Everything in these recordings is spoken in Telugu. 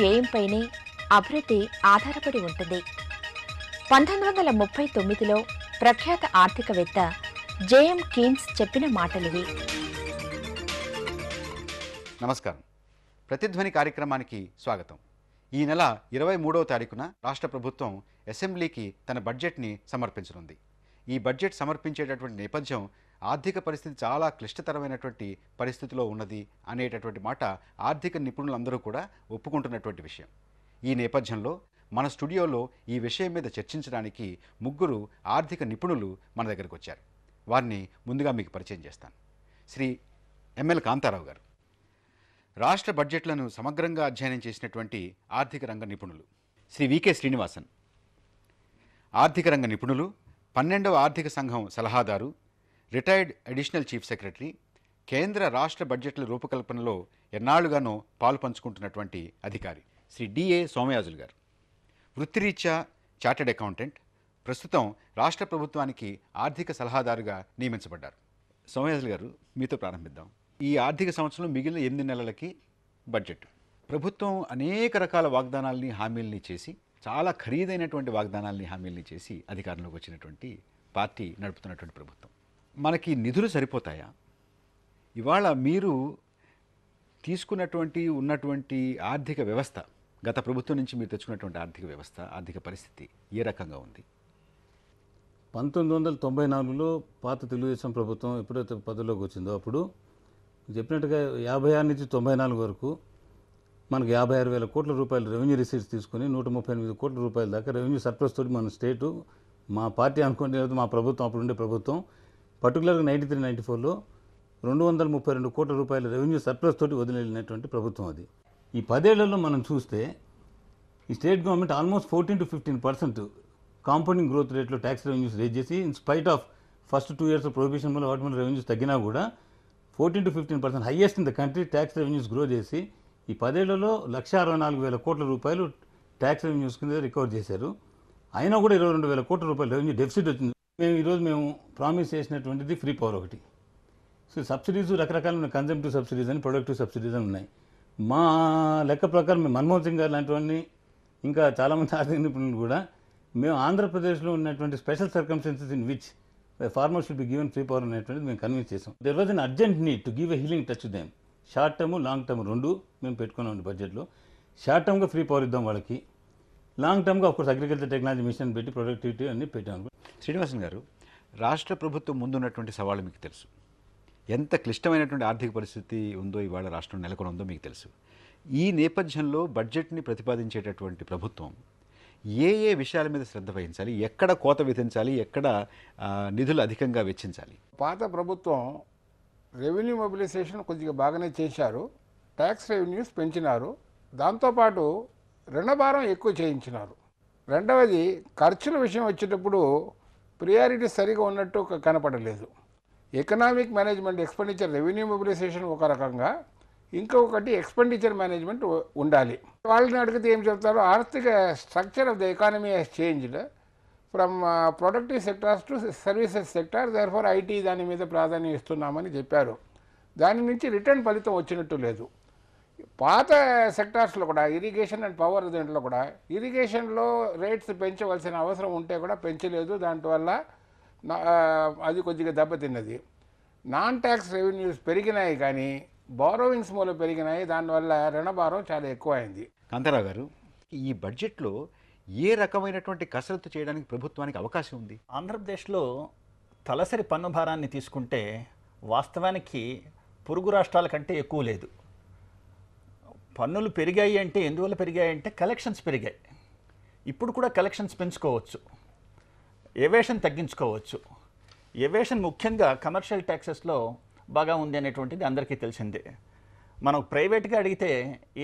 వ్యయంపైనే అభివృద్ధి ఆధారపడి ఉంటుంది పంతొమ్మిది వందల ముప్పై తొమ్మిదిలో ప్రఖ్యాత ఆర్థికవేత్త జేఎం కీన్స్ చెప్పిన మాటలివి నమస్కారం ప్రతిధ్వని కార్యక్రమానికి స్వాగతం ఈ నెల ఇరవై మూడవ తారీఖున రాష్ట్ర ప్రభుత్వం అసెంబ్లీకి తన బడ్జెట్ని సమర్పించనుంది ఈ బడ్జెట్ సమర్పించేటటువంటి నేపథ్యం ఆర్థిక పరిస్థితి చాలా క్లిష్టతరమైనటువంటి పరిస్థితిలో ఉన్నది అనేటటువంటి మాట ఆర్థిక నిపుణులందరూ కూడా ఒప్పుకుంటున్నటువంటి విషయం ఈ నేపథ్యంలో మన స్టూడియోలో ఈ విషయం మీద చర్చించడానికి ముగ్గురు ఆర్థిక నిపుణులు మన దగ్గరకు వచ్చారు వారిని ముందుగా మీకు పరిచయం చేస్తాను శ్రీ ఎంఎల్ కాంతారావు గారు రాష్ట్ర బడ్జెట్లను సమగ్రంగా అధ్యయనం చేసినటువంటి ఆర్థిక రంగ నిపుణులు శ్రీ వికే శ్రీనివాసన్ ఆర్థిక రంగ నిపుణులు పన్నెండవ ఆర్థిక సంఘం సలహాదారు రిటైర్డ్ అడిషనల్ చీఫ్ సెక్రటరీ కేంద్ర రాష్ట్ర బడ్జెట్ల రూపకల్పనలో ఎన్నాళ్లుగానో పాలు పంచుకుంటున్నటువంటి అధికారి శ్రీ డిఏ సోమయాజులు గారు వృత్తిరీత్యా చార్టెడ్ అకౌంటెంట్ ప్రస్తుతం రాష్ట్ర ప్రభుత్వానికి ఆర్థిక సలహాదారుగా నియమించబడ్డారు సోమయాజులు గారు మీతో ప్రారంభిద్దాం ఈ ఆర్థిక సంవత్సరం మిగిలిన ఎనిమిది నెలలకి బడ్జెట్ ప్రభుత్వం అనేక రకాల వాగ్దానాల్ని హామీల్ని చేసి చాలా ఖరీదైనటువంటి వాగ్దానాల్ని హామీల్ని చేసి అధికారంలోకి వచ్చినటువంటి పార్టీ నడుపుతున్నటువంటి ప్రభుత్వం మనకి నిధులు సరిపోతాయా ఇవాళ మీరు తీసుకున్నటువంటి ఉన్నటువంటి ఆర్థిక వ్యవస్థ గత ప్రభుత్వం నుంచి మీరు తెచ్చుకున్నటువంటి ఆర్థిక వ్యవస్థ ఆర్థిక పరిస్థితి ఏ రకంగా ఉంది పంతొమ్మిది వందల తొంభై నాలుగులో పాత తెలుగుదేశం ప్రభుత్వం ఎప్పుడైతే పదవిలోకి వచ్చిందో అప్పుడు చెప్పినట్టుగా యాభై ఆరు నుంచి తొంభై నాలుగు వరకు మనకు యాభై ఆరు వేల కోట్ల రూపాయలు రెవెన్యూ రిసీట్స్ తీసుకుని నూట ముప్పై ఎనిమిది కోట్ల రూపాయల దాకా రెవెన్యూ సర్ప్లస్ తోటి మన స్టేటు మా పార్టీ అనుకోండి మా ప్రభుత్వం అప్పుడు ఉండే ప్రభుత్వం పర్టికులర్గా నైంటీ త్రీ నైంటీ ఫోర్లో రెండు వందల ముప్పై రెండు కోట్ల రూపాయల రెవెన్యూ సర్ప్లస్ తోటి వదిలేనటువంటి ప్రభుత్వం అది ఈ పదేళ్లలో మనం చూస్తే ఈ state government almost fourteen to fifteen percent compounding growth రేట్లో ట్యాక్స్ రెవెన్యూస్ రేజ్ చేసి in spite of first two years prohibition వల్ల వాటి వల్ల రెవెన్యూస్ తగ్గినా కూడా fourteen to fifteen percent highest in the country tax revenues grow చేసి ఈ పదేళ్లలో లక్ష అరవై నాలుగు వేల కోట్ల రూపాయలు ట్యాక్స్ రెవెన్యూస్ కింద రికవర్ చేశారు అయినా కూడా ఇరవై రెండు వేల కోట్ల రూపాయల రెవెన్యూ డెఫిసిట్ వచ్చింది మేము ఈరోజు మేము ప్రామిస్ చేసినటువంటిది ఫ్రీ పవర్ ఒకటి సో సబ్సిడీస్ రకరకాల కన్జంప్టివ్ సబ్సిడీస్ అని ప్రొడక్టివ్ సబ్సిడీస్ అని ఉన్నాయి మా లెక్క ప్రకారం మేము మన్మోహన్ సింగ్ గారు లాంటివన్నీ ఇంకా చాలామంది ఆర్థిక నిపుణులు కూడా మేము ఆంధ్రప్రదేశ్లో ఉన్నటువంటి special circumstances in which farmer should be given free power అనేటువంటిది మేము కన్విన్స్ చేసాం there was an urgent need to give a healing touch them short term long term రెండు మేము పెట్టుకున్నాం బడ్జెట్లో షార్ట్ టర్మ్గా ఫ్రీ పవర్ ఇద్దాం వాళ్ళకి లాంగ్ టర్మ్గా కోర్స్ అగ్రికల్చర్ టెక్నాలజీ మిషన్ పెట్టి ప్రొడక్టివిటీ అన్ని పెట్టాం శ్రీనివాసన్ గారు రాష్ట్ర ప్రభుత్వం ముందున్నటువంటి సవాళ్ళు మీకు తెలుసు ఎంత క్లిష్టమైనటువంటి ఆర్థిక పరిస్థితి ఉందో ఇవాళ రాష్ట్రం నెలకొని ఉందో మీకు తెలుసు ఈ నేపథ్యంలో బడ్జెట్ని ప్రతిపాదించేటటువంటి ప్రభుత్వం ఏ ఏ విషయాల మీద శ్రద్ధ వహించాలి ఎక్కడ కోత విధించాలి ఎక్కడ నిధులు అధికంగా వెచ్చించాలి పాత ప్రభుత్వం రెవెన్యూ మొబిలైజేషన్ కొద్దిగా బాగానే చేశారు ట్యాక్స్ రెవెన్యూస్ పెంచినారు దాంతోపాటు రుణభారం భారం ఎక్కువ చేయించినారు రెండవది ఖర్చుల విషయం వచ్చేటప్పుడు ప్రియారిటీ సరిగా ఉన్నట్టు కనపడలేదు economic management expenditure revenue mobilisation ఒక రకంగా ఇంకొకటి ఎక్స్పెండిచర్ మేనేజ్మెంట్ ఉండాలి వాళ్ళని అడిగితే ఏం చెప్తారు ఆర్థిక structure of the economy has changed from productive sectors to services sector therefore IT దాని మీద ప్రాధాన్యం ఇస్తున్నామని చెప్పారు దాని నుంచి రిటర్న్ ఫలితం వచ్చినట్టు లేదు పాత సెక్టార్స్లో కూడా ఇరిగేషన్ అండ్ పవర్ దీంట్లో కూడా ఇరిగేషన్లో రేట్స్ పెంచవలసిన అవసరం ఉంటే కూడా పెంచలేదు దాంట్వల్ల అది కొద్దిగా దెబ్బతిన్నది నాన్ ట్యాక్స్ రెవెన్యూస్ పెరిగినాయి కానీ బారోవింగ్స్ మూలం పెరిగినాయి దానివల్ల రుణభారం చాలా ఎక్కువ అయింది కాంతారావు గారు ఈ బడ్జెట్లో ఏ రకమైనటువంటి కసరత్తు చేయడానికి ప్రభుత్వానికి అవకాశం ఉంది ఆంధ్రప్రదేశ్లో తలసరి పన్ను భారాన్ని తీసుకుంటే వాస్తవానికి పొరుగు రాష్ట్రాల కంటే ఎక్కువ లేదు పన్నులు పెరిగాయి అంటే ఎందువల్ల పెరిగాయి అంటే కలెక్షన్స్ పెరిగాయి ఇప్పుడు కూడా కలెక్షన్స్ పెంచుకోవచ్చు ఎవేషన్ తగ్గించుకోవచ్చు ఎవేషన్ ముఖ్యంగా కమర్షియల్ ట్యాక్సెస్లో బాగా ఉంది అనేటువంటిది అందరికీ తెలిసిందే మనం ప్రైవేట్గా అడిగితే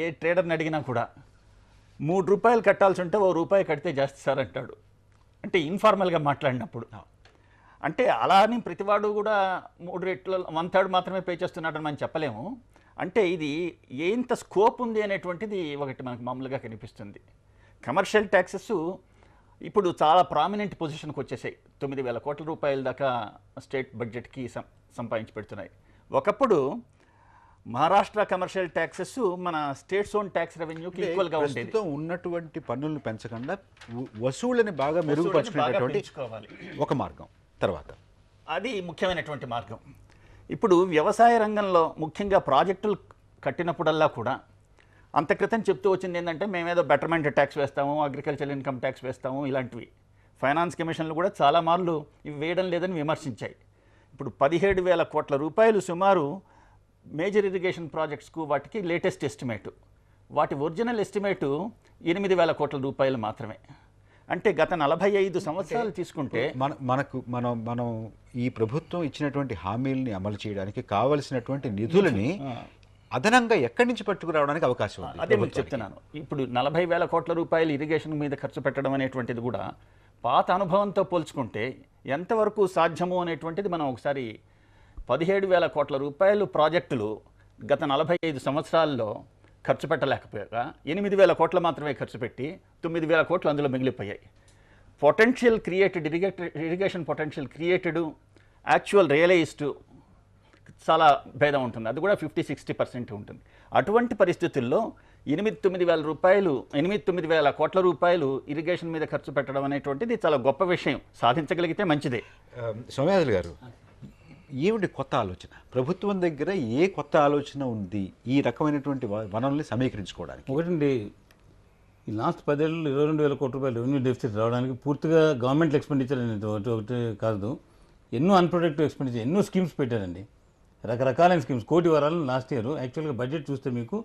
ఏ ట్రేడర్ని అడిగినా కూడా మూడు రూపాయలు కట్టాల్సి ఉంటే ఓ రూపాయి కడితే జాస్తి సార్ అంటాడు అంటే ఇన్ఫార్మల్గా మాట్లాడినప్పుడు అంటే అలా అని ప్రతివాడు కూడా మూడు రెట్ల వన్ థర్డ్ మాత్రమే పే చేస్తున్నాడని మనం చెప్పలేము అంటే ఇది ఎంత స్కోప్ ఉంది అనేటువంటిది ఒకటి మనకు మామూలుగా కనిపిస్తుంది కమర్షియల్ ట్యాక్సెస్ ఇప్పుడు చాలా ప్రామినెంట్ పొజిషన్కి వచ్చేసాయి తొమ్మిది వేల కోట్ల రూపాయల దాకా స్టేట్ బడ్జెట్కి సంపాదించి పెడుతున్నాయి ఒకప్పుడు మహారాష్ట్ర కమర్షియల్ ట్యాక్సెస్ మన స్టేట్ సోన్ ట్యాక్స్ రెవెన్యూకి ఈక్వల్గా ఉండేది ఉన్నటువంటి పన్నులను పెంచకుండా వసూళ్ళని బాగా మెరుగుపరచుకోవాలి ఒక మార్గం తర్వాత అది ముఖ్యమైనటువంటి మార్గం ఇప్పుడు వ్యవసాయ రంగంలో ముఖ్యంగా ప్రాజెక్టులు కట్టినప్పుడల్లా కూడా అంత క్రితం చెప్తూ వచ్చింది ఏంటంటే మేమేదో బెటర్మెంట్ ట్యాక్స్ వేస్తాము అగ్రికల్చర్ ఇన్కమ్ ట్యాక్స్ వేస్తాము ఇలాంటివి ఫైనాన్స్ కమిషన్లు కూడా చాలా మార్లు ఇవి వేయడం లేదని విమర్శించాయి ఇప్పుడు పదిహేడు వేల కోట్ల రూపాయలు సుమారు మేజర్ ఇరిగేషన్ ప్రాజెక్ట్స్కు వాటికి లేటెస్ట్ ఎస్టిమేటు వాటి ఒరిజినల్ ఎస్టిమేటు ఎనిమిది వేల కోట్ల రూపాయలు మాత్రమే అంటే గత నలభై ఐదు సంవత్సరాలు తీసుకుంటే మన మనకు మనం మనం ఈ ప్రభుత్వం ఇచ్చినటువంటి హామీలని అమలు చేయడానికి కావలసినటువంటి నిధులని అదనంగా ఎక్కడి నుంచి పట్టుకురావడానికి అవకాశం ఉంది అదే మీకు చెప్తున్నాను ఇప్పుడు నలభై వేల కోట్ల రూపాయలు ఇరిగేషన్ మీద ఖర్చు పెట్టడం అనేటువంటిది కూడా పాత అనుభవంతో పోల్చుకుంటే ఎంతవరకు సాధ్యము అనేటువంటిది మనం ఒకసారి పదిహేడు వేల కోట్ల రూపాయలు ప్రాజెక్టులు గత నలభై ఐదు సంవత్సరాల్లో ఖర్చు పెట్టలేకపోయాక ఎనిమిది వేల కోట్లు మాత్రమే ఖర్చు పెట్టి తొమ్మిది వేల కోట్లు అందులో మిగిలిపోయాయి potential created irrigated irrigation potential created actual realized చాలా భేదం ఉంటుంది అది కూడా ఫిఫ్టీ సిక్స్టీ పర్సెంట్ ఉంటుంది అటువంటి పరిస్థితుల్లో ఎనిమిది తొమ్మిది వేల రూపాయలు ఎనిమిది తొమ్మిది వేల కోట్ల రూపాయలు ఇరిగేషన్ మీద ఖర్చు పెట్టడం అనేటువంటిది చాలా గొప్ప విషయం సాధించగలిగితే మంచిదే సోమయాజులు గారు ఏమిటి కొత్త ఆలోచన ప్రభుత్వం దగ్గర ఏ కొత్త ఆలోచన ఉంది ఈ రకమైనటువంటి వనరుల్ని సమీకరించుకోవడానికి ఒకటండి ఈ లాస్ట్ పదేళ్ళు ఇరవై రెండు వేల కోట్ల రూపాయలు రెవెన్యూ డెఫిసిట్ రావడానికి పూర్తిగా గవర్నమెంట్ ఎక్స్పెండిచర్ అనేది ఒకటి కాదు ఎన్నో అన్ప్రొడక్టివ్ ఎక్స్పెండిచర్ ఎన్నో స్కీమ్స్ పెట్టారండి రకరకాలైన స్కీమ్స్ కోటి వరాలు లాస్ట్ ఇయర్ యాక్చువల్గా బడ్జెట్ చూస్తే మీకు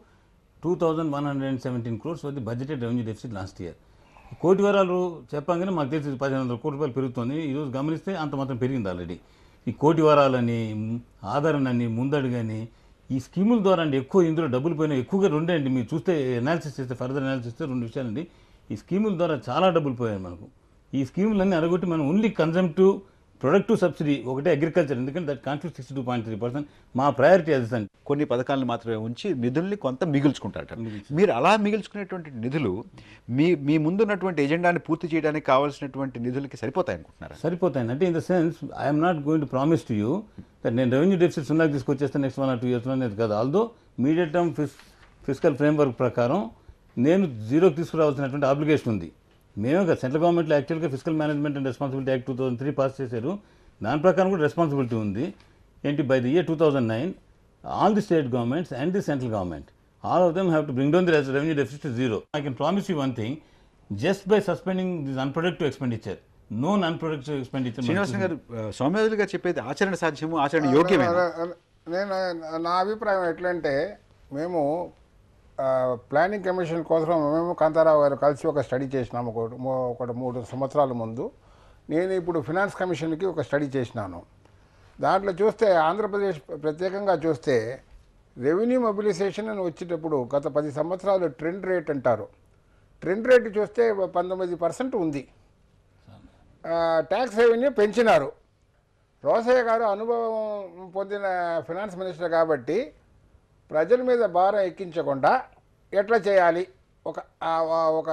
two thousand one hundred and seventeen crores వద్ద budgeted revenue deficit last year కోటి వరాలు చెప్పగానే మాకు తెలిసి పదిహేను వందల కోటి రూపాయలు పెరుగుతుంది ఈరోజు గమనిస్తే అంత మాత్రం పెరిగింది ఆల్రెడీ ఈ కోటి వరాలని ఆదరణని ముందడుగని ఈ స్కీముల ద్వారా అండి ఎక్కువ ఇందులో డబ్బులు పోయినాయి ఎక్కువగా రెండే అండి మీరు చూస్తే అనాలిసిస్ చేస్తే ఫర్దర్ అనాలిసిస్ చేస్తే రెండు విషయాలండి ఈ స్కీముల ద్వారా చాలా డబ్బులు పోయాయి మనకు ఈ స్కీములన్నీ అరగొట్టి మనం ఓన్లీ కన్జంప్టివ్ ప్రొడక్టివ్ సబ్సిడీ ఒకటే అగ్రికల్చర్ ఎందుకంటే that constitute sixty two point three percent మా ప్రయారిటీ అది సార్ కొన్ని పథకాలను మాత్రమే ఉంచి నిధుల్ని కొంత మిగుల్చుకుంటారట మీరు అలా మిగుల్చుకునేటువంటి నిధులు మీ మీ ముందున్నటువంటి ఎజెండాని పూర్తి చేయడానికి కావాల్సినటువంటి నిధులకి సరిపోతాయి అనుకుంటున్నారు సరిపోతాయి అంటే in the sense I'm not going to promise to you నేను రెవెన్యూ డెఫిసిట్ సున్నాకి తీసుకొచ్చేస్తే నెక్స్ట్ వన్ ఆర్ టూ ఇయర్స్లో అనేది కాదు ఆల్దో మీడియట్ టర్మ్ ఫిస్ ఫిజికల్ ఫ్రేమ్వర్క్ ప్రకారం నేను జీరోకి తీసుకురావాల్సినటువంటి అప్లికేషన్ ఉంది మేమే కదా సెంట్రల్ గవర్నమెంట్లో యాక్చువల్గా physical management and responsibility act two thousand three pass చేశారు దాని ప్రకారం కూడా రెస్పాన్సిబిలిటీ ఉంది ఏంటి by the year two thousand nine all the state governments and the central government all of them have to bring down the revenue deficit zero I can promise you one thing just by suspending this unproductive expenditure no non productive expenditure Srinivasan garu చెప్పేది ఆచరణ సాధ్యము ఆచరణ యోగ్యమే నేను నా అభిప్రాయం ఎట్లంటే మేము ప్లానింగ్ కమిషన్ కోసం మేము కాంతారావు గారు కలిసి ఒక స్టడీ చేసినాము ఒక మూడు సంవత్సరాల ముందు నేను ఇప్పుడు ఫినాన్స్ కమిషన్కి ఒక స్టడీ చేసినాను దాంట్లో చూస్తే ఆంధ్రప్రదేశ్ ప్రత్యేకంగా చూస్తే రెవెన్యూ మొబిలైజేషన్ అని వచ్చేటప్పుడు గత పది సంవత్సరాలు ట్రెండ్ రేట్ అంటారు ట్రెండ్ రేట్ చూస్తే పంతొమ్మిది పర్సెంట్ ఉంది ట్యాక్స్ రెవెన్యూ పెంచినారు రోసయ్య గారు అనుభవం పొందిన ఫినాన్స్ మినిస్టర్ కాబట్టి ప్రజల మీద భారం ఎక్కించకుండా ఎట్లా చేయాలి ఒక ఒక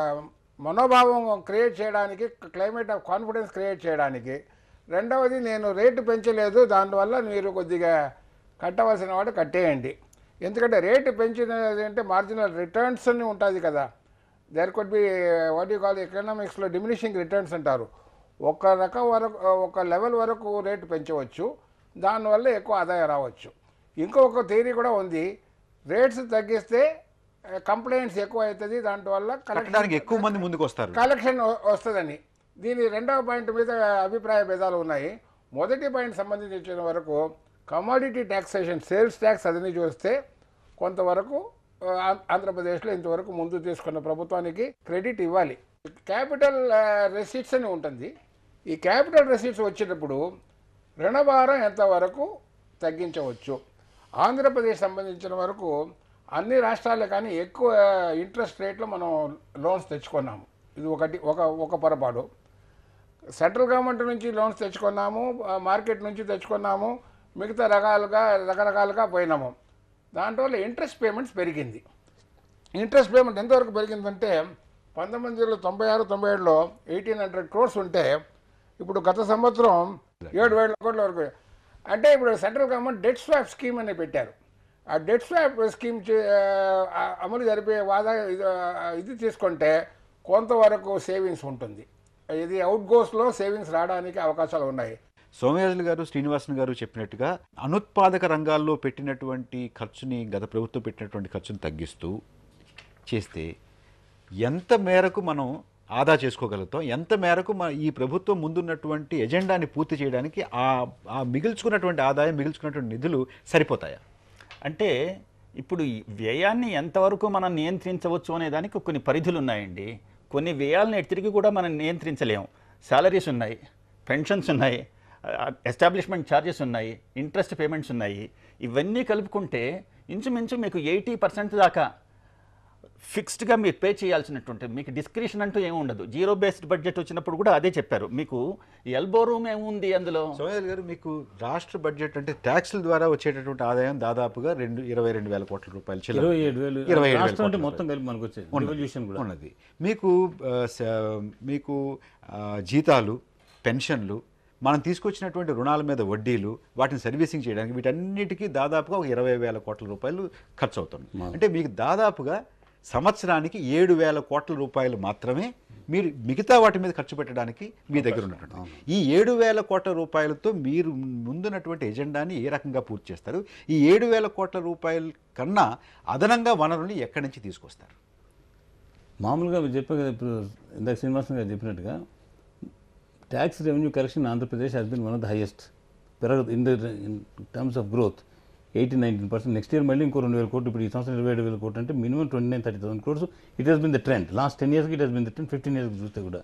మనోభావం క్రియేట్ చేయడానికి క్లైమేట్ ఆఫ్ కాన్ఫిడెన్స్ క్రియేట్ చేయడానికి రెండవది నేను రేటు పెంచలేదు దానివల్ల మీరు కొద్దిగా కట్టవలసిన వాడు కట్టేయండి ఎందుకంటే రేటు పెంచినది అంటే మార్జినల్ రిటర్న్స్ అని ఉంటుంది కదా there could be what you call ఎకనామిక్స్లో డిమినిషింగ్ రిటర్న్స్ అంటారు ఒక రకం వరకు ఒక లెవెల్ వరకు రేటు పెంచవచ్చు దానివల్ల ఎక్కువ ఆదాయం రావచ్చు ఇంకొక థియరీ కూడా ఉంది రేట్స్ తగ్గిస్తే కంప్లైంట్స్ ఎక్కువ అవుతుంది దాంట్వల్ల కలెక్షన్ ఎక్కువ మంది ముందుకు వస్తారు కలెక్షన్ వస్తుందని దీని రెండవ పాయింట్ మీద అభిప్రాయ భేదాలు ఉన్నాయి మొదటి పాయింట్ సంబంధించిన వరకు కమోడిటీ ట్యాక్సేషన్ సేల్స్ ట్యాక్స్ అదని చూస్తే కొంతవరకు ఆంధ్రప్రదేశ్లో ఇంతవరకు ముందు తీసుకున్న ప్రభుత్వానికి క్రెడిట్ ఇవ్వాలి క్యాపిటల్ రెసిట్స్ అని ఉంటుంది ఈ క్యాపిటల్ రెసిట్స్ వచ్చేటప్పుడు రుణభారం ఎంతవరకు తగ్గించవచ్చు ఆంధ్రప్రదేశ్ సంబంధించిన వరకు అన్ని రాష్ట్రాలే కానీ ఎక్కువ ఇంట్రెస్ట్ రేట్లో మనం లోన్స్ తెచ్చుకున్నాము ఇది ఒకటి ఒక ఒక పొరపాటు సెంట్రల్ గవర్నమెంట్ నుంచి లోన్స్ తెచ్చుకున్నాము మార్కెట్ నుంచి తెచ్చుకున్నాము మిగతా రకాలుగా రకరకాలుగా పోయినాము దాంట్లో ఇంట్రెస్ట్ పేమెంట్స్ పెరిగింది ఇంట్రెస్ట్ పేమెంట్ ఎంతవరకు పెరిగిందంటే పంతొమ్మిది వందల తొంభై ఆరు తొంభై ఏడులో ఎయిటీన్ హండ్రెడ్ క్రోర్స్ ఉంటే ఇప్పుడు గత సంవత్సరం ఏడు వేల కోట్ల వరకు అంటే ఇప్పుడు central government debt swap scheme అని పెట్టారు ఆ డెట్ స్వాప్ స్కీమ్ అమలు జరిపే వాదా ఇది తీసుకుంటే కొంతవరకు సేవింగ్స్ ఉంటుంది ఇది అవుట్ గోస్లో సేవింగ్స్ రావడానికి అవకాశాలు ఉన్నాయి సోమయాజుల గారు శ్రీనివాసన్ గారు చెప్పినట్టుగా అనుత్పాదక రంగాల్లో పెట్టినటువంటి ఖర్చుని గత ప్రభుత్వం పెట్టినటువంటి ఖర్చుని తగ్గిస్తూ చేస్తే ఎంత మేరకు మనం ఆదా చేసుకోగలుగుతాం ఎంత మేరకు మన ఈ ప్రభుత్వం ముందున్నటువంటి ఎజెండాని పూర్తి చేయడానికి ఆ ఆ మిగిల్చుకున్నటువంటి ఆదాయం మిగిల్చుకున్నటువంటి నిధులు సరిపోతాయా అంటే ఇప్పుడు వ్యయాన్ని ఎంతవరకు మనం నియంత్రించవచ్చు అనే దానికి కొన్ని పరిధులు ఉన్నాయండి కొన్ని వ్యయాలను ఎత్తిరిగి కూడా మనం నియంత్రించలేము శాలరీస్ ఉన్నాయి పెన్షన్స్ ఉన్నాయి ఎస్టాబ్లిష్మెంట్ ఛార్జెస్ ఉన్నాయి ఇంట్రెస్ట్ పేమెంట్స్ ఉన్నాయి ఇవన్నీ కలుపుకుంటే ఇంచుమించు మీకు ఎయిటీ పర్సెంట్ దాకా ఫిక్స్డ్గా మీరు పే చేయాల్సినటువంటి మీకు డిస్క్రిషన్ అంటూ ఏమి ఉండదు జీరో బేస్డ్ బడ్జెట్ వచ్చినప్పుడు కూడా అదే చెప్పారు మీకు ఎల్బో రూమ్ ఏముంది అందులో సోయల్ గారు మీకు రాష్ట్ర బడ్జెట్ అంటే ట్యాక్స్ల ద్వారా వచ్చేటటువంటి ఆదాయం దాదాపుగా రెండు ఇరవై రెండు వేల కోట్ల రూపాయలు ఏడు వేలు ఇరవై మొత్తం కూడా ఉన్నది మీకు మీకు జీతాలు పెన్షన్లు మనం తీసుకొచ్చినటువంటి రుణాల మీద వడ్డీలు వాటిని సర్వీసింగ్ చేయడానికి వీటన్నిటికీ దాదాపుగా ఒక ఇరవై వేల కోట్ల రూపాయలు ఖర్చు అవుతుంది అంటే మీకు దాదాపుగా సంవత్సరానికి ఏడు వేల కోట్ల రూపాయలు మాత్రమే మీరు మిగతా వాటి మీద ఖర్చు పెట్టడానికి మీ దగ్గర ఉన్నటువంటి ఈ ఏడు వేల కోట్ల రూపాయలతో మీరు ముందున్నటువంటి ఎజెండాని ఏ రకంగా పూర్తి చేస్తారు ఈ ఏడు వేల కోట్ల రూపాయల కన్నా అదనంగా వనరుని ఎక్కడి నుంచి తీసుకొస్తారు మామూలుగా చెప్పే కదా ఇప్పుడు ఇందాక శ్రీనివాసం గారు చెప్పినట్టుగా tax revenue collection Andhra Pradesh Hess bin one of the highest పెరగదు in the in terms of growth eighty nineteen percent next year మళ్ళీ ఇంకో రెండు వేల కోట్లు ఇప్పుడు ఈ సంవత్సరం ఇరవై ఏడు వేల కోట్లు అంటే minimum twenty nine thirty thousand crores it has been the trend last ten ఇయర్స్కి it has been the trend fifteen ఇయర్స్కి చూస్తే కూడా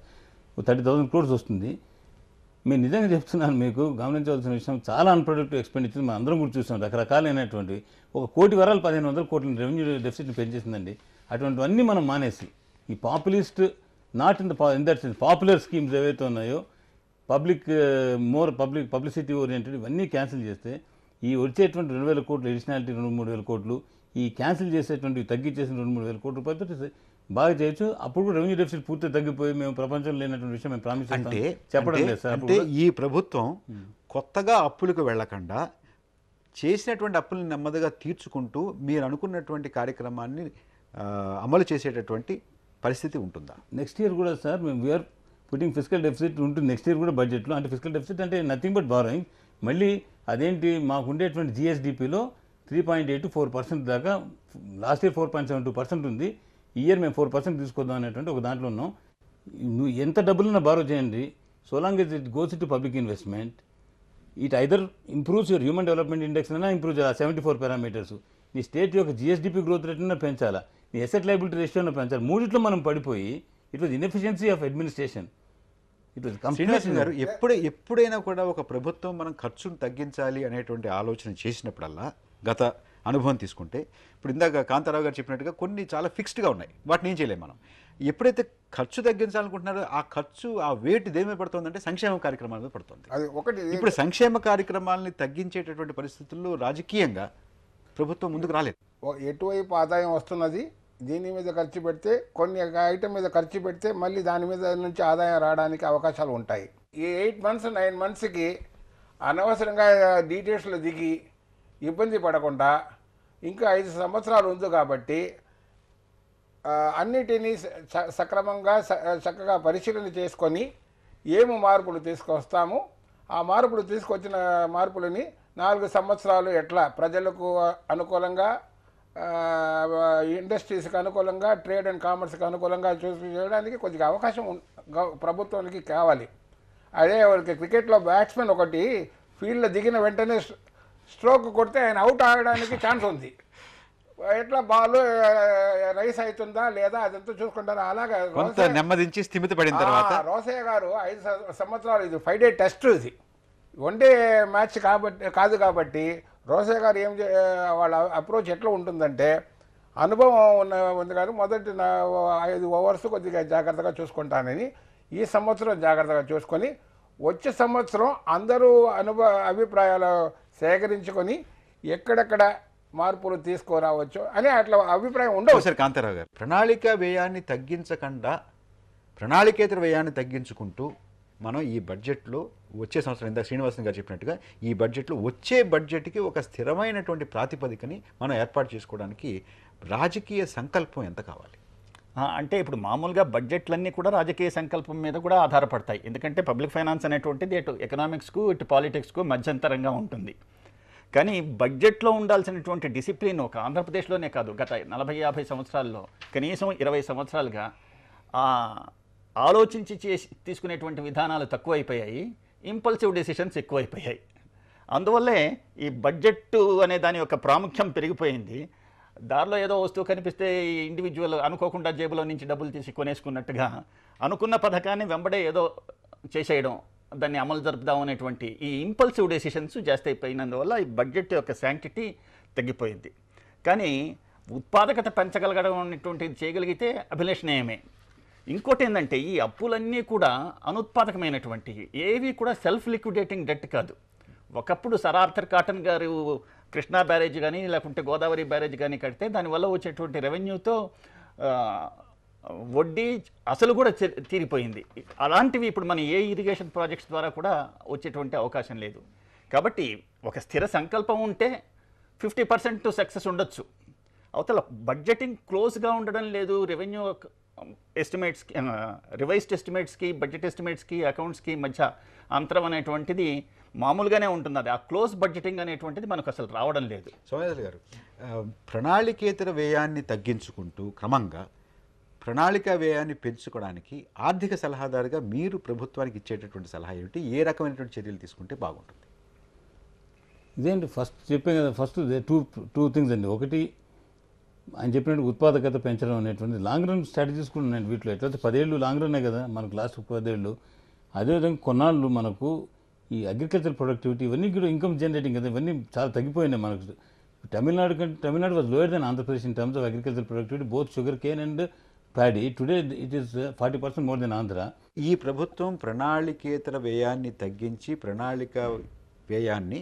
థర్టీ థౌసండ్ క్రోర్స్ వస్తుంది మేము నిజంగా చెప్తున్నాను మీకు గమనించవలసిన విషయం చాలా అన్ప్రొడక్టివ్ ఎక్స్పెండిచర్ మనం అందరం కూడా చూసాం రకరకాలైనటువంటి ఒక కోటి వరాలు పదిహేను వందల కోట్ల రెవెన్యూ డెఫిసిట్ని పెంచేసిందండి అటువంటివన్నీ మనం మానేసి ఈ populist not in the in that sense popular schemes ఏవైతే ఉన్నాయో public more public publicity oriented ఇవన్నీ క్యాన్సిల్ చేస్తే ఈ వచ్చేటువంటి రెండు వేల కోట్లు ఎడిషనాలిటీ రెండు మూడు వేల కోట్లు ఈ క్యాన్సిల్ చేసేటువంటి తగ్గించేసిన రెండు మూడు వేల కోట్ల రూపాయలతో బాగా చేయొచ్చు అప్పుడు కూడా రెవెన్యూ డెఫిసిట్ పూర్తిగా తగ్గిపోయి మేము ప్రపంచం లేనటువంటి విషయం మేము ప్రామిస్ అంటే చెప్పడం లేదు సార్ అంటే ఈ ప్రభుత్వం కొత్తగా అప్పులకు వెళ్ళకుండా చేసినటువంటి అప్పులను నెమ్మదిగా తీర్చుకుంటూ మీరు అనుకున్నటువంటి కార్యక్రమాన్ని అమలు చేసేటటువంటి పరిస్థితి ఉంటుందా నెక్స్ట్ ఇయర్ కూడా సార్ మేము వీఆర్ పుట్టింగ్ ఫిజికల్ డెఫిసిట్ ఉంటుంది నెక్స్ట్ ఇయర్ కూడా బడ్జెట్లో అంటే ఫిజికల్ డెఫిసిట్ అంటే నథింగ్ బట్ బారోయింగ్ మళ్ళీ అదేంటి మాకుండేటువంటి జిఎస్డిపిలో three point eight four percent దాకా last year four point seven two percent ఉంది ఈ ఇయర్ మేము ఫోర్ పర్సెంట్ తీసుకుందాం అనేటువంటి ఒక దాంట్లో ఉన్నాం నువ్వు ఎంత డబ్బులన్నా బారో చేయండి so long it goes to public investment it either improves your human development index అయినా ఇంప్రూవ్ చేయాలి సెవెంటీ ఫోర్ పారామీటర్స్ నీ స్టేట్ యొక్క జిఎస్డిపి గ్రోత్ రేట్ అయినా పెంచాలా నీ ఎసెట్ లైబిలిటీ రేషియో పెంచాలి మూడిట్లో మనం పడిపోయి it was inefficiency of administration గారు ఎప్పుడు ఎప్పుడైనా కూడా ఒక ప్రభుత్వం మనం ఖర్చును తగ్గించాలి అనేటువంటి ఆలోచన చేసినప్పుడల్లా గత అనుభవం తీసుకుంటే ఇప్పుడు ఇందాక కాంతారావు గారు చెప్పినట్టుగా కొన్ని చాలా ఫిక్స్డ్గా ఉన్నాయి వాటిని ఏం చేయలేము మనం ఎప్పుడైతే ఖర్చు తగ్గించాలనుకుంటున్నారో ఆ ఖర్చు ఆ వేటు దేమే పడుతుందంటే సంక్షేమ కార్యక్రమాల మీద పడుతుంది అది ఒకటి ఇప్పుడు సంక్షేమ కార్యక్రమాలని తగ్గించేటటువంటి పరిస్థితుల్లో రాజకీయంగా ప్రభుత్వం ముందుకు రాలేదు ఎటువైపు ఆదాయం వస్తున్నది దీని మీద ఖర్చు పెడితే కొన్ని ఐటమ్ మీద ఖర్చు పెడితే మళ్ళీ దాని మీద నుంచి ఆదాయం రావడానికి అవకాశాలు ఉంటాయి ఈ ఎయిట్ మంత్స్ నైన్ మంత్స్కి అనవసరంగా డీటెయిల్స్లో దిగి ఇబ్బంది పడకుండా ఇంకా ఐదు సంవత్సరాలు ఉంది కాబట్టి అన్నిటినీ సక్రమంగా చక్కగా పరిశీలన చేసుకొని ఏమి మార్పులు తీసుకొస్తాము ఆ మార్పులు తీసుకొచ్చిన మార్పులని నాలుగు సంవత్సరాలు ఎట్లా ప్రజలకు అనుకూలంగా ఇండస్ట్రీస్కి అనుకూలంగా ట్రేడ్ అండ్ కామర్స్కి అనుకూలంగా చూసి చేయడానికి కొద్దిగా అవకాశం ప్రభుత్వానికి కావాలి అదే వాళ్ళకి క్రికెట్లో బ్యాట్స్మెన్ ఒకటి ఫీల్డ్లో దిగిన వెంటనే స్ట్రోక్ కొడితే ఆయన అవుట్ ఆగడానికి ఛాన్స్ ఉంది ఎట్లా బాల్ రైస్ అవుతుందా లేదా అదంతా చూసుకుంటారా అలాగా నెమ్మదించి స్థిమిత పడిన తర్వాత రోసయ్య గారు ఐదు సంవత్సరాలు ఇది ఫైవ్ డే టెస్ట్ ఇది వన్ డే మ్యాచ్ కాబట్టి కాదు కాబట్టి రోసే గారు ఏం వాళ్ళ అప్రోచ్ ఎట్లా ఉంటుందంటే అనుభవం ఉన్న ఉంది కాదు మొదటి ఐదు ఓవర్స్ కొద్దిగా జాగ్రత్తగా చూసుకుంటానని ఈ సంవత్సరం జాగ్రత్తగా చూసుకొని వచ్చే సంవత్సరం అందరూ అనుభవ అభిప్రాయాలు సేకరించుకొని ఎక్కడెక్కడ మార్పులు తీసుకురావచ్చు అని అట్లా అభిప్రాయం ఉండవు సార్ కాంతారావు గారు ప్రణాళిక వ్యయాన్ని తగ్గించకుండా ప్రణాళికేతర వ్యయాన్ని తగ్గించుకుంటూ మనం ఈ బడ్జెట్లో వచ్చే సంవత్సరం ఇందాక శ్రీనివాసన్ గారు చెప్పినట్టుగా ఈ బడ్జెట్లో వచ్చే బడ్జెట్కి ఒక స్థిరమైనటువంటి ప్రాతిపదికని మనం ఏర్పాటు చేసుకోవడానికి రాజకీయ సంకల్పం ఎంత కావాలి అంటే ఇప్పుడు మామూలుగా బడ్జెట్లన్నీ కూడా రాజకీయ సంకల్పం మీద కూడా ఆధారపడతాయి ఎందుకంటే పబ్లిక్ ఫైనాన్స్ అనేటువంటిది ఇటు ఎకనామిక్స్కు ఇటు పాలిటిక్స్కు మధ్యంతరంగా ఉంటుంది కానీ బడ్జెట్లో ఉండాల్సినటువంటి డిసిప్లిన్ ఒక ఆంధ్రప్రదేశ్లోనే కాదు గత నలభై యాభై సంవత్సరాల్లో కనీసం ఇరవై సంవత్సరాలుగా ఆలోచించి చేసి తీసుకునేటువంటి విధానాలు తక్కువైపోయాయి ఇంపల్సివ్ డెసిషన్స్ ఎక్కువైపోయాయి అందువల్లే ఈ బడ్జెట్ అనే దాని యొక్క ప్రాముఖ్యం పెరిగిపోయింది దారిలో ఏదో వస్తువు కనిపిస్తే ఇండివిజువల్ అనుకోకుండా జేబులో నుంచి డబ్బులు తీసి కొనేసుకున్నట్టుగా అనుకున్న పథకాన్ని వెంబడే ఏదో చేసేయడం దాన్ని అమలు జరుపుదాం అనేటువంటి ఈ ఇంపల్సివ్ డెసిషన్స్ జాస్తి అయిపోయినందువల్ల ఈ బడ్జెట్ యొక్క శాంక్టిటీ తగ్గిపోయింది కానీ ఉత్పాదకత పెంచగలగడం అనేటువంటిది చేయగలిగితే అభిలేషణీయమే ఇంకోటి ఏంటంటే ఈ అప్పులన్నీ కూడా అనుత్పాదకమైనటువంటివి ఏవి కూడా సెల్ఫ్ లిక్విడేటింగ్ డెట్ కాదు ఒకప్పుడు సర్ ఆర్థర్ కాటన్ గారు కృష్ణా బ్యారేజ్ కానీ లేకుంటే గోదావరి బ్యారేజ్ కానీ కడితే దానివల్ల వచ్చేటువంటి రెవెన్యూతో వడ్డీ అసలు కూడా తీరిపోయింది అలాంటివి ఇప్పుడు మనం ఏ ఇరిగేషన్ ప్రాజెక్ట్స్ ద్వారా కూడా వచ్చేటువంటి అవకాశం లేదు కాబట్టి ఒక స్థిర సంకల్పం ఉంటే ఫిఫ్టీ పర్సెంట్ సక్సెస్ ఉండొచ్చు అవతల బడ్జెటింగ్ క్లోజ్గా ఉండడం లేదు రెవెన్యూ ఎస్టిమేట్స్కి రివైజ్డ్ ఎస్టిమేట్స్కి బడ్జెట్ ఎస్టిమేట్స్కి అకౌంట్స్కి మధ్య అంతరం అనేటువంటిది మామూలుగానే ఉంటుంది అది ఆ క్లోజ్ బడ్జెటింగ్ అనేటువంటిది మనకు అసలు రావడం లేదు సోమేశ్వర గారు ప్రణాళికేతర వ్యయాన్ని తగ్గించుకుంటూ క్రమంగా ప్రణాళిక వ్యయాన్ని పెంచుకోవడానికి ఆర్థిక సలహాదారుగా మీరు ప్రభుత్వానికి ఇచ్చేటటువంటి సలహా ఏమిటి ఏ రకమైనటువంటి చర్యలు తీసుకుంటే బాగుంటుంది ఇదేంటి ఫస్ట్ చెప్పే కదా ఫస్ట్ టూ టూ థింగ్స్ అండి ఒకటి ఆయన చెప్పినట్టు ఉత్పాదకత పెంచడం అనేటువంటి లాంగ్ రన్ స్ట్రాటజీస్ కూడా ఉన్నాయి వీటిలో ఎట్లయితే పదేళ్ళు లాంగ్ రన్నే కదా మనకు లాస్ట్ పదేళ్ళు అదేవిధంగా కొన్నాళ్ళు మనకు ఈ అగ్రికల్చర్ ప్రొడక్టివిటీ ఇవన్నీ కూడా ఇన్కమ్ జనరేటింగ్ కదా ఇవన్నీ చాలా తగ్గిపోయినాయి మనకు తమిళనాడు కంటే Tamil Nadu was lower than Andhra Pradesh in terms of agriculture productivity both sugar cane and paddy today it is forty percent more than Andhra ఈ ప్రభుత్వం ప్రణాళికేతర వ్యయాన్ని తగ్గించి ప్రణాళిక వ్యయాన్ని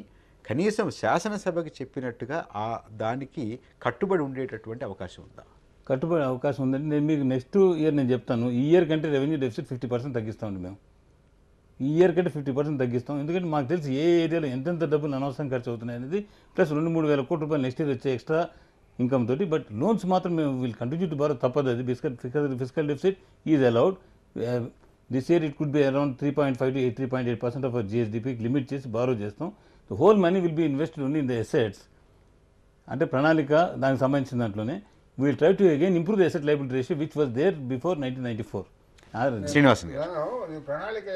కనీసం శాసనసభకి చెప్పినట్టుగా ఆ దానికి కట్టుబడి ఉండేటటువంటి అవకాశం ఉందా కట్టుబడే అవకాశం ఉందంటే నేను మీకు నెక్స్ట్ ఇయర్ నేను చెప్తాను ఈ ఇయర్ కంటే రెవెన్యూ డెఫిసిట్ ఫిఫ్టీ పర్సెంట్ తగ్గిస్తామండి మేము ఈ ఇయర్ కంటే ఫిఫ్టీ పర్సెంట్ తగ్గిస్తాం ఎందుకంటే మాకు తెలిసి ఏ ఏరియాలో ఎంతెంత డబ్బులు అనవసరం ఖర్చు అవుతున్నాయి అనేది ప్లస్ రెండు మూడు వేల కోట్ల రూపాయలు నెక్స్ట్ ఇయర్ వచ్చే ఎక్స్ట్రా ఇన్కమ్ తోటి బట్ లోన్స్ మాత్రం మేము విల్ కంటిన్యూ టు బారో తప్పదు అది fiscal physical deficit is allowed this year it could be around three point five to eight three point eight percent of GSDP limit చేసి బారో చేస్తాం the whole money will be invested only in the assets అంటే ప్రణాళిక దానికి సంబంధించిన దాంట్లోనే we'll try to again improve the asset liability ratio which was there before nineteen ninety four ప్రణాళిక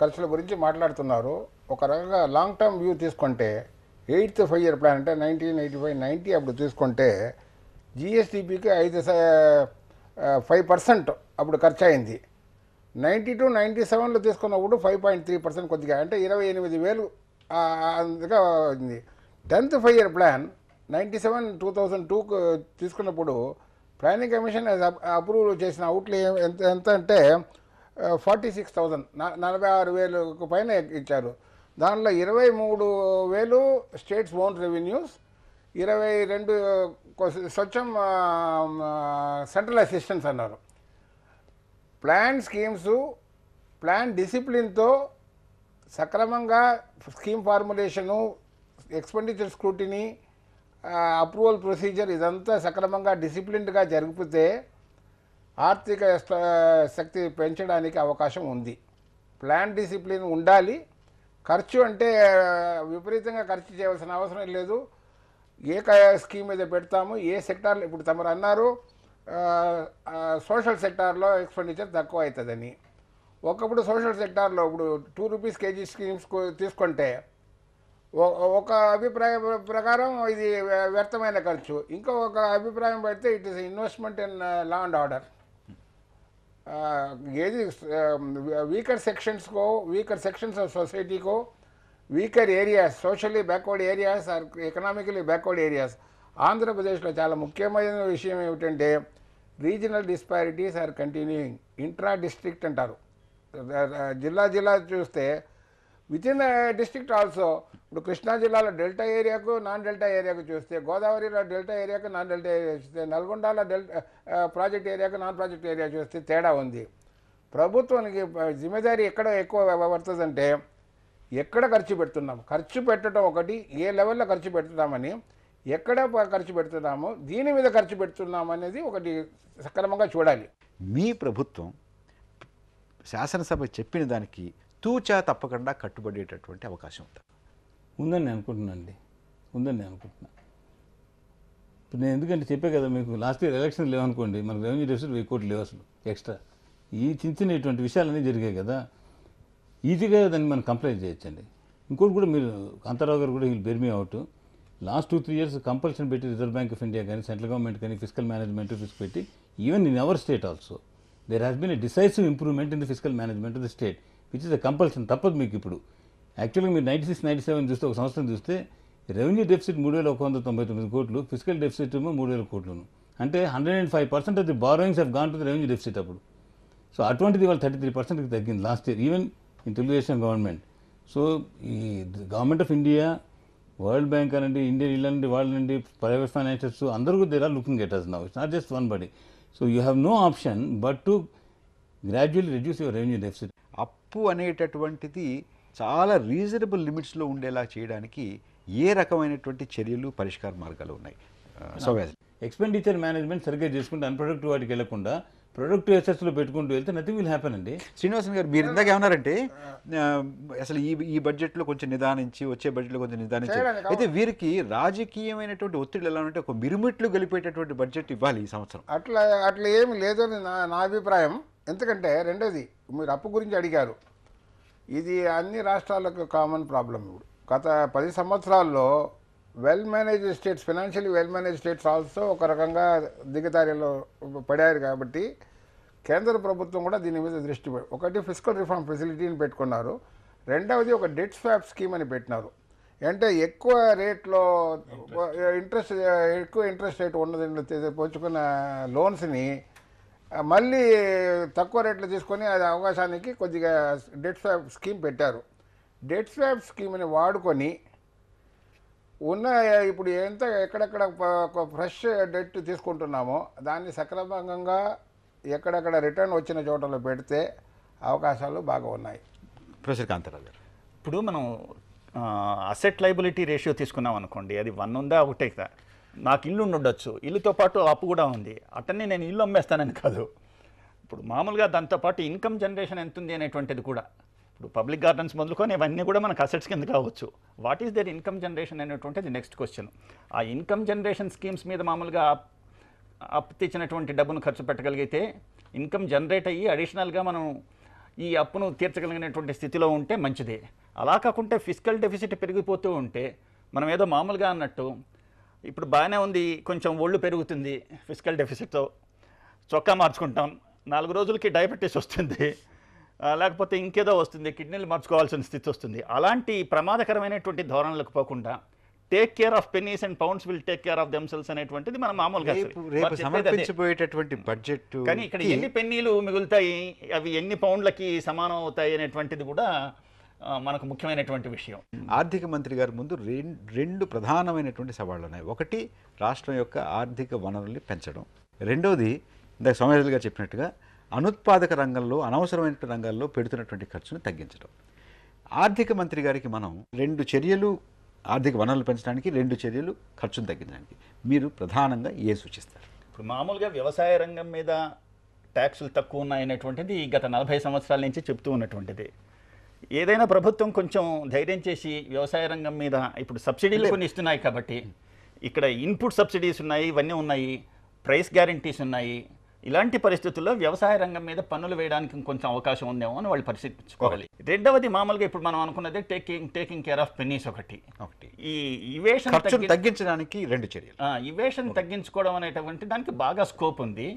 ఖర్చుల గురించి మాట్లాడుతున్నారు ఒక రకంగా లాంగ్ టర్మ్ వ్యూ తీసుకుంటే ఎయిత్ ఫైవ్ ఇయర్ ప్లాన్ అంటే నైన్టీన్ ఎయిటీ ఫైవ్ నైంటీ అప్పుడు తీసుకుంటే జిఎస్టీపీకి ఐదు ఫైవ్ పర్సెంట్ అప్పుడు ఖర్చు అయింది నైంటీ టు నైంటీ సెవెన్లో తీసుకున్నప్పుడు ఫైవ్ పాయింట్ త్రీ పర్సెంట్ కొద్దిగా అంటే ఇరవై ఎనిమిది వేలు అందుగా tenth five year plan ninety seven two thousand టూకు తీసుకున్నప్పుడు ప్లానింగ్ కమిషన్ అప్రూవల్ చేసిన అవుట్లు ఎంత ఎంత అంటే ఫార్టీ సిక్స్ థౌజండ్ నలభై ఆరు వేలకు పైన ఇచ్చారు దానిలో ఇరవై మూడు వేలు స్టేట్స్ ఓన్ రెవెన్యూస్ ఇరవై రెండు స్వచ్ఛం సెంట్రల్ అసిస్టెన్స్ అన్నారు ప్లాన్ స్కీమ్స్ ప్లాన్ డిసిప్లిన్తో సక్రమంగా scheme formulation expenditure scrutiny approval procedure ఇదంతా సక్రమంగా డిసిప్లిన్డ్గా జరిగిపోతే ఆర్థిక శక్తి పెంచడానికి అవకాశం ఉంది ప్లాన్ డిసిప్లిన్ ఉండాలి ఖర్చు అంటే విపరీతంగా ఖర్చు చేయవలసిన అవసరం లేదు ఏ స్కీమ్ మీద పెడతాము ఏ సెక్టార్లు ఇప్పుడు తమరు అన్నారు సోషల్ సెక్టార్లో ఎక్స్పెండిచర్ తక్కువ అవుతుందని ఒకప్పుడు సోషల్ సెక్టార్లో ఇప్పుడు టూ రూపీస్ కేజీ స్కీమ్స్ తీసుకుంటే ఒక అభిప్రాయం ప్రకారం ఇది వ్యర్థమైన ఖర్చు ఇంకా ఒక అభిప్రాయం పడితే it is investment in law and order ఏది వీకర్ సెక్షన్స్కో వీకర్ సెక్షన్స్ ఆఫ్ సొసైటీకో weaker areas socially backward areas or economically backward areas ఆంధ్రప్రదేశ్లో చాలా ముఖ్యమైన విషయం ఏమిటంటే regional disparities are continuing intra district అంటారు జిల్లా జిల్లా చూస్తే విత్ ఇన్ డిస్ట్రిక్ట్ ఆల్సో ఇప్పుడు కృష్ణా జిల్లాలో డెల్టా ఏరియాకు నాన్ డెల్టా ఏరియాకు చూస్తే గోదావరిలో డెల్టా ఏరియాకు నాన్ డెల్టా ఏరియా చూస్తే నల్గొండలో డెల్టా ప్రాజెక్ట్ ఏరియాకు నాన్ ప్రాజెక్ట్ ఏరియా చూస్తే తేడా ఉంది ప్రభుత్వానికి జిమ్మేదారీ ఎక్కడ ఎక్కువ పడుతుందంటే ఎక్కడ ఖర్చు పెడుతున్నాం ఖర్చు పెట్టడం ఒకటి ఏ లెవెల్లో ఖర్చు పెడుతున్నామని ఎక్కడ ఖర్చు పెడుతున్నాము దీని మీద ఖర్చు పెడుతున్నాము అనేది ఒకటి సక్రమంగా చూడాలి మీ ప్రభుత్వం శాసనసభ చెప్పిన దానికి తూచా తప్పకుండా కట్టుబడేటటువంటి అవకాశం ఉంది ఉందని నేను అనుకుంటున్నానండి ఉందని నేను అనుకుంటున్నాను ఇప్పుడు నేను ఎందుకంటే చెప్పే కదా మీకు లాస్ట్ ఇయర్ ఎలక్షన్ లేవనుకోండి మనకు రెవెన్యూ డెఫిసిట్ వెయ్యి కోట్లు లేవు అసలు ఎక్స్ట్రా ఈ చిన్న ఇటువంటి విషయాలన్నీ జరిగాయి కదా ఈజీగా దాన్ని మనం కంప్లైంట్ చేయొచ్చండి ఇంకోటి కూడా మీరు అంతరావు గారు కూడా వీళ్ళు బెర్మీ out last two three years compulsion పెట్టి రిజర్వ్ బ్యాంక్ ఆఫ్ ఇండియా కానీ సెంట్రల్ గవర్నమెంట్ కానీ ఫిజికల్ మేనేజ్మెంట్ ఫిక్స్ పెట్టి even in our state also there has been a decisive improvement in the physical management of the state which is a compulsion తప్పదు మీకు ఇప్పుడు యాక్చువల్గా మీరు నైంటీ సిక్స్ నైంటీ సెవెన్ చూస్తే ఒక సంవత్సరం చూస్తే రెవెన్యూ డెఫిసిట్ మూడు వేల ఒక వంద తొంభై తొమ్మిది కోట్లు ఫిజికల్ డెఫిసిట్ ఏమో మూడు వేల కోట్లను అంటే hundred and five percent of the borrowings of gone to the revenue deficit అప్పుడు సో అటువంటిది వాళ్ళు థర్టీ త్రీ పర్సెంట్కి తగ్గింది last year even in Telugu Desam government so ఈ government of India world bank అనండి ఇండియన్ ఇల్లండి అనండి నుండి ప్రైవేట్ ఫైనాన్షియల్స్ అందరూ they are looking at us now it's not just one buddy so you have no option but to gradually reduce your revenue deficit అప్పు అనేటటువంటిది చాలా రీజనబుల్ లిమిట్స్లో ఉండేలా చేయడానికి ఏ రకమైనటువంటి చర్యలు పరిష్కార మార్గాలు ఉన్నాయి సో ఎక్స్పెండిచర్ మేనేజ్మెంట్ సరిగ్గా చేసుకుంటే అన్ప్రొడక్టివ్ వాటికి వెళ్లకుండా ప్రొడక్టివ్ ఎసెస్లో పెట్టుకుంటూ వెళ్తే నథింగ్ విల్ హ్యాపెన్ అండి శ్రీనివాసన్ గారు మీరు ఇందాక ఏమన్నారంటే అసలు ఈ ఈ బడ్జెట్లో కొంచెం నిదానించి వచ్చే బడ్జెట్లో కొంచెం నిదానించి అయితే వీరికి రాజకీయమైనటువంటి ఒత్తిడి ఎలా ఉంటే ఒక మిరుమిట్లు గెలిపేటటువంటి బడ్జెట్ ఇవ్వాలి ఈ సంవత్సరం అట్లా అట్లా ఏమి లేదని నా నా అభిప్రాయం ఎందుకంటే రెండోది మీరు అప్పు గురించి అడిగారు ఇది అన్ని రాష్ట్రాలకు కామన్ ప్రాబ్లం ఇప్పుడు గత పది సంవత్సరాల్లో well manage states financially well manage states also ఒక రకంగా దిగదారిలో పడారు కాబట్టి కేంద్ర ప్రభుత్వం కూడా దీని మీద దృష్టి ఒకటి ఫిజికల్ రిఫార్మ్ ఫెసిలిటీని పెట్టుకున్నారు రెండవది ఒక డెట్ స్వాప్ స్కీమ్ అని పెట్టినారు అంటే ఎక్కువ రేట్లో ఇంట్రెస్ట్ ఎక్కువ ఇంట్రెస్ట్ రేట్ ఉన్నదండి పోచుకున్న లోన్స్ని మళ్ళీ తక్కువ రేట్లు తీసుకొని అది అవకాశానికి కొద్దిగా డెట్ స్వాప్ స్కీమ్ పెట్టారు డెట్ స్వాప్ స్కీమ్ని వాడుకొని ఉన్న ఇప్పుడు ఎంత ఎక్కడెక్కడ ఫ్రెష్ డెట్ తీసుకుంటున్నామో దాన్ని సక్రమంగా ఎక్కడెక్కడ రిటర్న్ వచ్చిన చోటలో పెడితే అవకాశాలు బాగా ఉన్నాయి ప్రొఫెసర్ కాంతారావు గారు ఇప్పుడు మనం అసెట్ లైబిలిటీ రేషియో తీసుకున్నాం అనుకోండి అది వన్ ఉందా ఒకటే కదా నాకు ఇల్లు ఉండొచ్చు ఇల్లుతో పాటు అప్పు కూడా ఉంది అట్టనే నేను ఇల్లు అమ్మేస్తానని కాదు ఇప్పుడు మామూలుగా దాంతోపాటు ఇన్కమ్ జనరేషన్ ఎంత ఉంది అనేటువంటిది కూడా ఇప్పుడు పబ్లిక్ గార్డెన్స్ మొదలుకొని ఇవన్నీ కూడా మనకు అసెట్స్ కింద కావచ్చు what is their income generation అనేటువంటిది నెక్స్ట్ క్వశ్చన్ ఆ ఇన్కమ్ జనరేషన్ స్కీమ్స్ మీద మామూలుగా అప్పు తెచ్చినటువంటి డబ్బును ఖర్చు పెట్టగలిగితే ఇన్కమ్ జనరేట్ అయ్యి అడిషనల్గా మనం ఈ అప్పును తీర్చగలిగినటువంటి స్థితిలో ఉంటే మంచిదే అలా కాకుంటే ఫిజికల్ డెఫిసిట్ పెరిగిపోతూ ఉంటే మనం ఏదో మామూలుగా అన్నట్టు ఇప్పుడు బాగానే ఉంది కొంచెం ఒళ్ళు పెరుగుతుంది ఫిజికల్ డెఫిసిట్తో చొక్కా మార్చుకుంటాం నాలుగు రోజులకి డయాబెటీస్ వస్తుంది లేకపోతే ఇంకేదో వస్తుంది కిడ్నీలు మార్చుకోవాల్సిన స్థితి వస్తుంది అలాంటి ప్రమాదకరమైనటువంటి ధోరణులకు పోకుండా take care of pennies and pounds will take care of themselves అనేటువంటిది మనం మామూలుగా సమర్పించబోయేటటువంటి బడ్జెట్ కానీ ఇక్కడ ఎన్ని పెన్నీలు మిగులుతాయి అవి ఎన్ని పౌండ్లకి సమానం అవుతాయి అనేటువంటిది కూడా మనకు ముఖ్యమైనటువంటి విషయం ఆర్థిక మంత్రి గారి ముందు రెండు ప్రధానమైనటువంటి సవాళ్ళు ఉన్నాయి ఒకటి రాష్ట్రం యొక్క ఆర్థిక వనరుల్ని పెంచడం రెండవది ఇందాక సోమేజులు గారు చెప్పినట్టుగా అనుత్పాదక రంగంలో అనవసరమైన రంగాల్లో పెడుతున్నటువంటి ఖర్చును తగ్గించడం ఆర్థిక మంత్రి గారికి మనం రెండు చర్యలు ఆర్థిక వనరులు పెంచడానికి రెండు చర్యలు ఖర్చును తగ్గించడానికి మీరు ప్రధానంగా ఏ సూచిస్తారు ఇప్పుడు మామూలుగా వ్యవసాయ రంగం మీద ట్యాక్సులు తక్కువ ఉన్నాయనేటువంటిది గత నలభై సంవత్సరాల నుంచి చెప్తూ ఉన్నటువంటిది ఏదైనా ప్రభుత్వం కొంచెం ధైర్యం చేసి వ్యవసాయ రంగం మీద ఇప్పుడు సబ్సిడీలు కొన్ని ఇస్తున్నాయి కాబట్టి ఇక్కడ ఇన్పుట్ సబ్సిడీస్ ఉన్నాయి ఇవన్నీ ఉన్నాయి ప్రైస్ గ్యారంటీస్ ఉన్నాయి ఇలాంటి పరిస్థితుల్లో వ్యవసాయ రంగం మీద పన్నులు వేయడానికి కొంచెం అవకాశం ఉందేమో అని వాళ్ళు పరిశీలించుకోవాలి రెండవది మామూలుగా ఇప్పుడు మనం అనుకున్నది taking taking care of pennies ఒకటి ఒకటి ఈ ఇవేషన్ తగ్గించడానికి రెండు చర్యలు ఇవేషన్ తగ్గించుకోవడం అనేటువంటి దానికి బాగా స్కోప్ ఉంది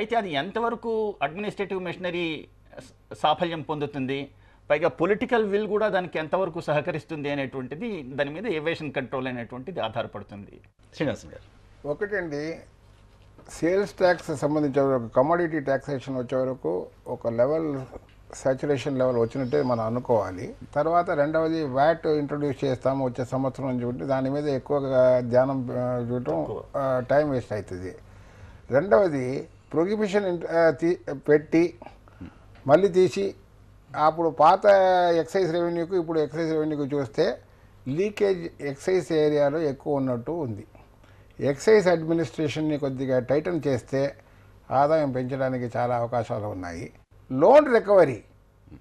అయితే అది ఎంతవరకు అడ్మినిస్ట్రేటివ్ మిషనరీ సాఫల్యం పొందుతుంది పైగా పొలిటికల్ విల్ కూడా దానికి ఎంతవరకు సహకరిస్తుంది అనేటువంటిది దాని మీద ఏవియేషన్ కంట్రోల్ అనేటువంటిది ఆధారపడుతుంది శ్రీనివాసం గారు ఒకటండి సేల్స్ ట్యాక్స్ సంబంధించిన వరకు కమోడిటీ ట్యాక్సేషన్ వచ్చే వరకు ఒక లెవెల్ సాచురేషన్ లెవెల్ వచ్చినట్టే మనం అనుకోవాలి తర్వాత రెండవది వ్యాట్ ఇంట్రొడ్యూస్ చేస్తాము వచ్చే సంవత్సరం నుంచి దాని మీద ఎక్కువగా ధ్యానం చూడటం టైం వేస్ట్ అవుతుంది రెండవది ప్రొగిబిషన్ పెట్టి మళ్ళీ తీసి అప్పుడు పాత ఎక్సైజ్ రెవెన్యూకు ఇప్పుడు ఎక్సైజ్ రెవెన్యూకు చూస్తే లీకేజ్ ఎక్సైజ్ ఏరియాలో ఎక్కువ ఉన్నట్టు ఉంది ఎక్సైజ్ అడ్మినిస్ట్రేషన్ని కొద్దిగా టైటన్ చేస్తే ఆదాయం పెంచడానికి చాలా అవకాశాలు ఉన్నాయి లోన్ రికవరీ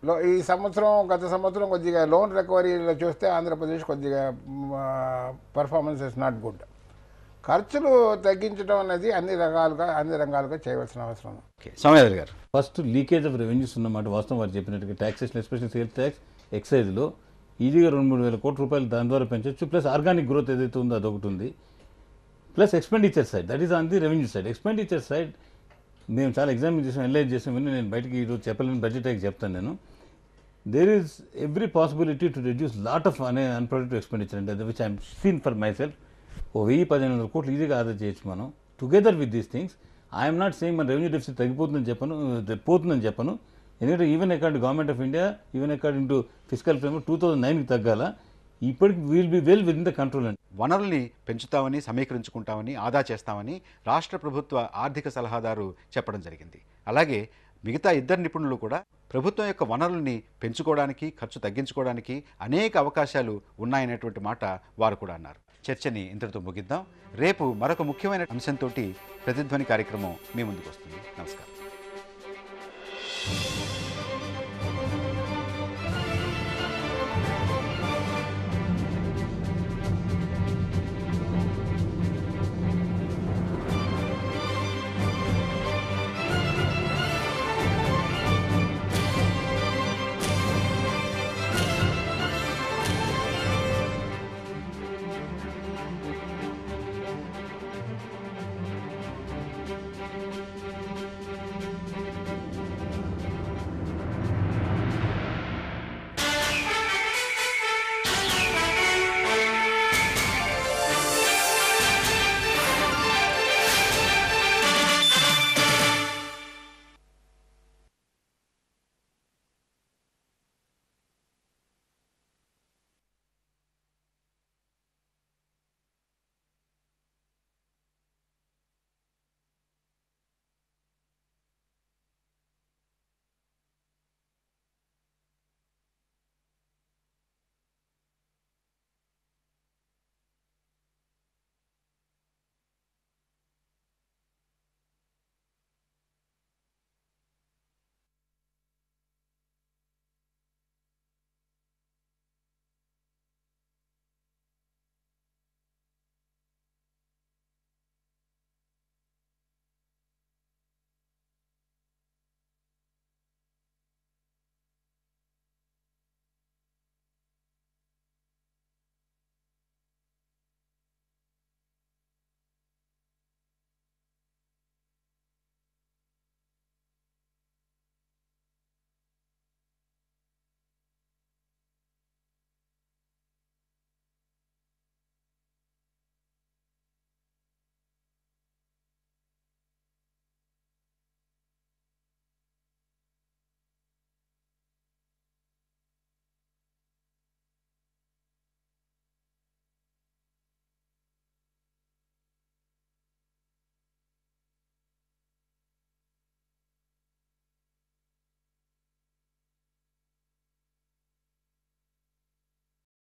లో ఈ సంవత్సరం గత సంవత్సరం కొద్దిగా లోన్ రికవరీలో చూస్తే ఆంధ్రప్రదేశ్ కొద్దిగా పర్ఫార్మెన్స్ ఇస్ నాట్ గుడ్ ఖర్చులు తగ్గించడం అనేది అన్ని రకాలుగా అన్ని రంగాలుగా చేయవలసిన అవసరం సోమయాదర్ గారు ఫస్ట్ లీకేజ్ ఆఫ్ రెవెన్యూస్ ఉన్నమాట వాస్తవం వారు చెప్పినట్టుగా ట్యాక్సేషన్ ఎస్పెషల్ సేల్ ట్యాక్స్ ఎక్సైజ్లో ఈజీగా రెండు మూడు వేల కోట్ల రూపాయలు దాని ద్వారా పెంచవచ్చు ప్లస్ ఆర్గానిక్ గ్రోత్ ఏదైతే ఉందో అదొకటి ఉంది plus expenditure side that is on the revenue side expenditure side మేము చాలా ఎగ్జామ్ చేసాం అనలైజ్ చేసాం ఇవన్నీ నేను బయటకి ఈరోజు చెప్పలేని బడ్జెట్ అయితే చెప్తాను నేను there is every possibility to reduce lot of అనే అన్ప్రొడక్టివ్ ఎక్స్పెండిచర్ అండి which I'm seen for myself ఓ వెయ్యి పదిహేను వందల కోట్లు ఈజీగా ఆదా చేయొచ్చు మనం together with these things I'm not saying మన రెవెన్యూ డెఫిసిట్ తగ్గిపోతుందని చెప్పను పోతుందని చెప్పను ఎందుకంటే even accord government of India even accord into physical frame two thousand నైన్కి తగ్గాల ఇప్పటికి will be well within the control అండి వనరుల్ని పెంచుతామని సమీకరించుకుంటామని ఆదా చేస్తామని రాష్ట్ర ప్రభుత్వ ఆర్థిక సలహాదారు చెప్పడం జరిగింది అలాగే మిగతా ఇద్దరు నిపుణులు కూడా ప్రభుత్వం యొక్క వనరుల్ని పెంచుకోవడానికి ఖర్చు తగ్గించుకోవడానికి అనేక అవకాశాలు ఉన్నాయనేటువంటి మాట వారు కూడా అన్నారు చర్చని ఇంతటితో ముగిద్దాం రేపు మరొక ముఖ్యమైన అంశంతో ప్రతిధ్వని కార్యక్రమం మీ ముందుకు వస్తుంది నమస్కారం